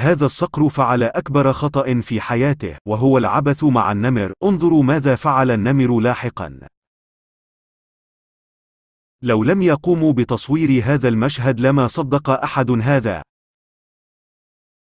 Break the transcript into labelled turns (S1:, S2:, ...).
S1: هذا الصقر فعل أكبر خطأ في حياته وهو العبث مع النمر انظروا ماذا فعل النمر لاحقا لو لم يقوموا بتصوير هذا المشهد لما صدق أحد هذا